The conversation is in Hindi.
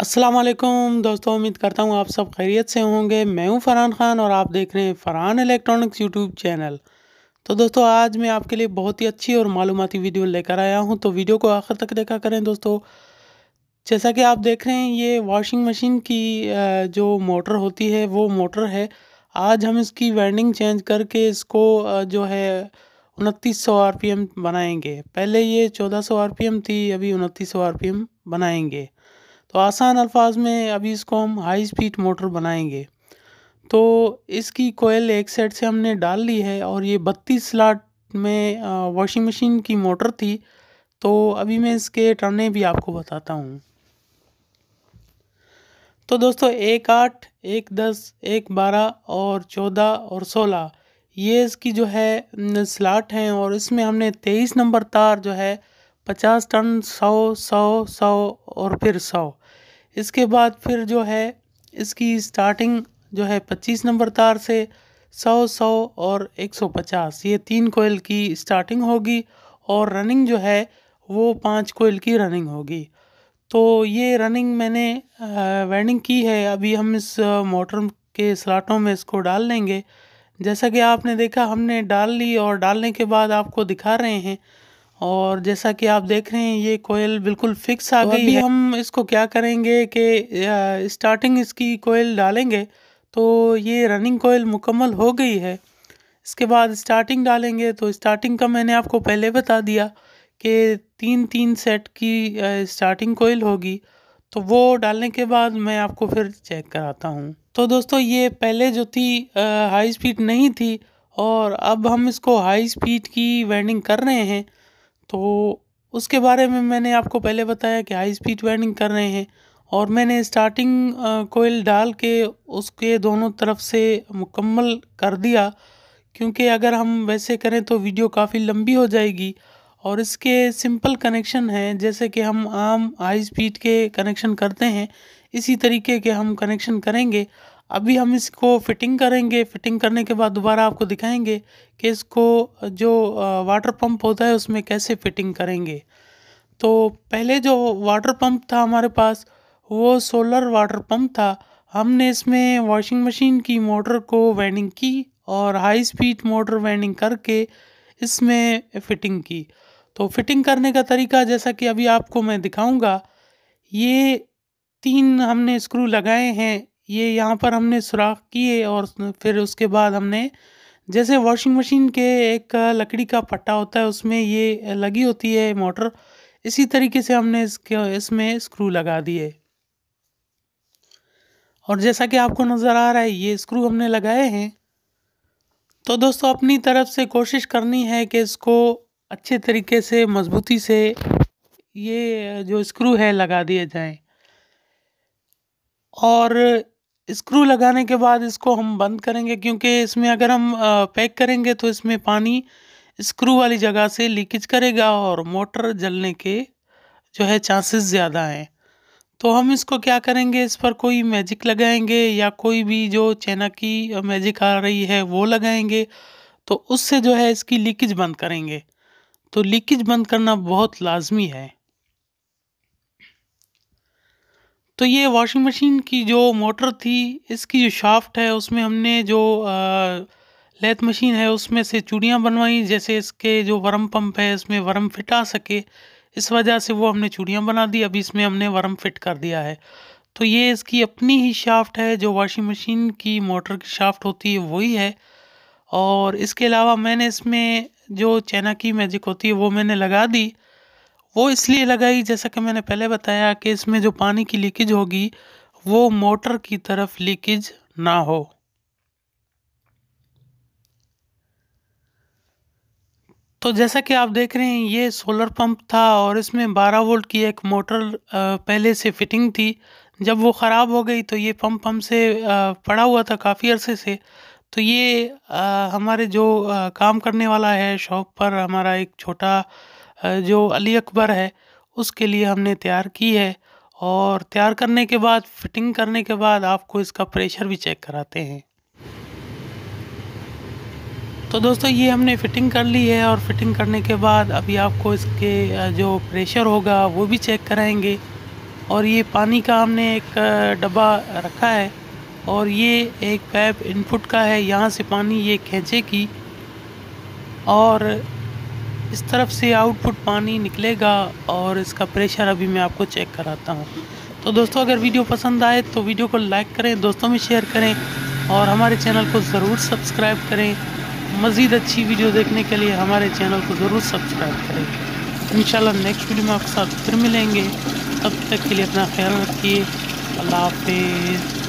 असलम दोस्तों उम्मीद करता हूँ आप सब खैरियत से होंगे मैं हूँ फ़रहान ख़ान और आप देख रहे हैं फ़रहान इलेक्ट्रॉनिक्स यूट्यूब चैनल तो दोस्तों आज मैं आपके लिए बहुत ही अच्छी और मालूमती वीडियो लेकर आया हूँ तो वीडियो को आखिर तक देखा करें दोस्तों जैसा कि आप देख रहे हैं ये वॉशिंग मशीन की जो मोटर होती है वो मोटर है आज हम इसकी वाइंडिंग चेंज करके इसको जो है उनतीस सौ आर बनाएंगे पहले ये चौदह सौ आर थी अभी उनतीस सौ आर बनाएंगे तो आसान अल्फाज में अभी इसको हम हाई स्पीड मोटर बनाएंगे तो इसकी कोयल एक साइड से हमने डाल ली है और ये बत्तीस स्लाट में वॉशिंग मशीन की मोटर थी तो अभी मैं इसके टर्ने भी आपको बताता हूँ तो दोस्तों एक आठ एक दस एक बारह और चौदह और सोलह ये इसकी जो है स्लाट हैं और इसमें हमने तेईस नंबर तार जो है पचास टन सौ सौ सौ और फिर सौ इसके बाद फिर जो है इसकी स्टार्टिंग जो है पच्चीस नंबर तार से सौ सौ और एक सौ पचास ये तीन कोयल की स्टार्टिंग होगी और रनिंग जो है वो पाँच कोयल की रनिंग होगी तो ये रनिंग मैंने वेंडिंग की है अभी हम इस मोटर के स्लाटों में इसको डाल लेंगे जैसा कि आपने देखा हमने डाल ली और डालने के बाद आपको दिखा रहे हैं और जैसा कि आप देख रहे हैं ये कोयल बिल्कुल फिक्स आ तो गई है हम इसको क्या करेंगे कि स्टार्टिंग इसकी कोयल डालेंगे तो ये रनिंग कोयल मुकम्मल हो गई है इसके बाद स्टार्टिंग डालेंगे तो स्टार्टिंग का मैंने आपको पहले बता दिया कि तीन तीन सेट की स्टार्टिंग कोयल होगी तो वो डालने के बाद मैं आपको फिर चेक कराता हूँ तो दोस्तों ये पहले जो थी हाई स्पीड नहीं थी और अब हम इसको हाई स्पीड की वेंडिंग कर रहे हैं तो उसके बारे में मैंने आपको पहले बताया कि हाई स्पीड वाइंडिंग कर रहे हैं और मैंने स्टार्टिंग कोयल डाल के उसके दोनों तरफ से मुकम्मल कर दिया क्योंकि अगर हम वैसे करें तो वीडियो काफ़ी लंबी हो जाएगी और इसके सिंपल कनेक्शन हैं जैसे कि हम आम हाई स्पीड के कनेक्शन करते हैं इसी तरीके के हम कनेक्शन करेंगे अभी हम इसको फिटिंग करेंगे फिटिंग करने के बाद दोबारा आपको दिखाएंगे कि इसको जो वाटर पंप होता है उसमें कैसे फिटिंग करेंगे तो पहले जो वाटर पंप था हमारे पास वो सोलर वाटर पंप था हमने इसमें वॉशिंग मशीन की मोटर को वेंडिंग की और हाई स्पीड मोटर वेंडिंग करके इसमें फिटिंग की तो फिटिंग करने का तरीका जैसा कि अभी आपको मैं दिखाऊँगा ये तीन हमने स्क्रू लगाए हैं ये यहाँ पर हमने सुराख किए और फिर उसके बाद हमने जैसे वॉशिंग मशीन के एक लकड़ी का पट्टा होता है उसमें ये लगी होती है मोटर इसी तरीके से हमने इसके इसमें स्क्रू लगा दिए और जैसा कि आपको नज़र आ रहा है ये स्क्रू हमने लगाए हैं तो दोस्तों अपनी तरफ से कोशिश करनी है कि इसको अच्छे तरीके से मज़बूती से ये जो स्क्रू है लगा दिए जाएं और स्क्रू लगाने के बाद इसको हम बंद करेंगे क्योंकि इसमें अगर हम पैक करेंगे तो इसमें पानी स्क्रू वाली जगह से लीकेज करेगा और मोटर जलने के जो है चांसेस ज़्यादा हैं तो हम इसको क्या करेंगे इस पर कोई मैजिक लगाएंगे या कोई भी जो चैना की मैजिक आ रही है वो लगाएंगे तो उससे जो है इसकी लीकेज बंद करेंगे तो लीकेज बंद करना बहुत लाजमी है तो ये वॉशिंग मशीन की जो मोटर थी इसकी जो शाफ्ट है उसमें हमने जो लेथ मशीन है उसमें से चूड़ियाँ बनवाई जैसे इसके जो वर्म पंप है इसमें वर्म फिट आ सके इस वजह से वो हमने चूड़ियाँ बना दी अभी इसमें हमने वर्म फिट कर दिया है तो ये इसकी अपनी ही शाफ्ट है जो वॉशिंग मशीन की मोटर की शाफ्ट होती है वही है और इसके अलावा मैंने इसमें जो चैना की मैजिक होती है वो मैंने लगा दी वो इसलिए लगाई जैसा कि मैंने पहले बताया कि इसमें जो पानी की लीकेज होगी वो मोटर की तरफ लीकेज ना हो तो जैसा कि आप देख रहे हैं ये सोलर पंप था और इसमें 12 वोल्ट की एक मोटर पहले से फिटिंग थी जब वो ख़राब हो गई तो ये पंप हमसे पड़ा हुआ था काफ़ी अरसे से तो ये हमारे जो काम करने वाला है शॉप पर हमारा एक छोटा जो अली अकबर है उसके लिए हमने तैयार की है और तैयार करने के बाद फिटिंग करने के बाद आपको इसका प्रेशर भी चेक कराते हैं तो दोस्तों ये हमने फ़िटिंग कर ली है और फिटिंग करने के बाद अभी आपको इसके जो प्रेशर होगा वो भी चेक कराएंगे और ये पानी का हमने एक डब्बा रखा है और ये एक पैप इनपुट का है यहाँ से पानी ये खींचेगी और इस तरफ से आउटपुट पानी निकलेगा और इसका प्रेशर अभी मैं आपको चेक कराता हूँ तो दोस्तों अगर वीडियो पसंद आए तो वीडियो को लाइक करें दोस्तों में शेयर करें और हमारे चैनल को ज़रूर सब्सक्राइब करें मज़ीद अच्छी वीडियो देखने के लिए हमारे चैनल को ज़रूर सब्सक्राइब करें इन नेक्स्ट वीडियो में आपके साथ फिर मिलेंगे तब तक के लिए अपना ख्याल रखिए अल्लाह हाफिज़